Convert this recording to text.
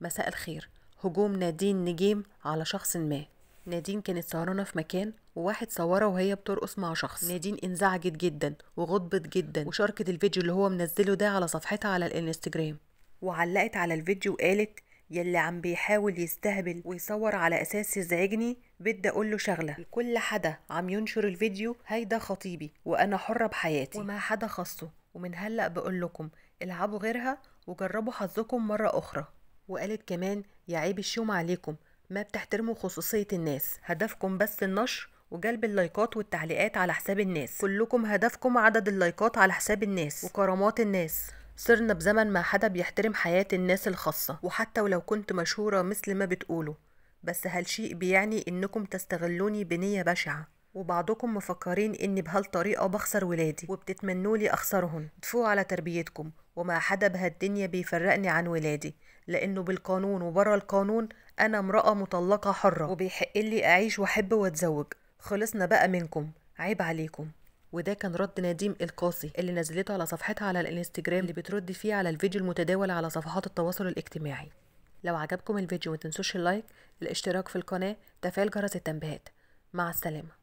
مساء الخير هجوم نادين نجيم على شخص ما نادين كانت سهرانه في مكان وواحد صورها وهي بترقص مع شخص نادين انزعجت جدا وغضبت جدا وشاركت الفيديو اللي هو منزله ده على صفحتها على الانستجرام وعلقت على الفيديو وقالت يلي عم بيحاول يستهبل ويصور على اساس يزعجني بدي اقول له شغله كل حدا عم ينشر الفيديو هيدا خطيبي وانا حره بحياتي وما حدا خصه ومن هلا بقول لكم العبوا غيرها وجربوا حظكم مره اخرى وقالت كمان يا عيب الشوم عليكم ما بتحترموا خصوصية الناس هدفكم بس النشر وجلب اللايكات والتعليقات على حساب الناس كلكم هدفكم عدد اللايكات على حساب الناس وكرامات الناس صرنا بزمن ما حدا بيحترم حياة الناس الخاصة وحتى ولو كنت مشهورة مثل ما بتقولوا بس هالشيء بيعني انكم تستغلوني بنية بشعة وبعضكم مفكرين اني بهالطريقه بخسر ولادي وبتتمنوا لي اخسرهن ادفوا على تربيتكم وما حدا بهالدنيا بيفرقني عن ولادي لانه بالقانون وبره القانون انا امراه مطلقه حره وبيحق لي اعيش واحب واتزوج خلصنا بقى منكم عيب عليكم وده كان رد نديم القاسي اللي نزلته على صفحتها على الانستجرام اللي بترد فيه على الفيديو المتداول على صفحات التواصل الاجتماعي لو عجبكم الفيديو متنسوش اللايك الاشتراك في القناه تفعيل جرس التنبيهات مع السلامه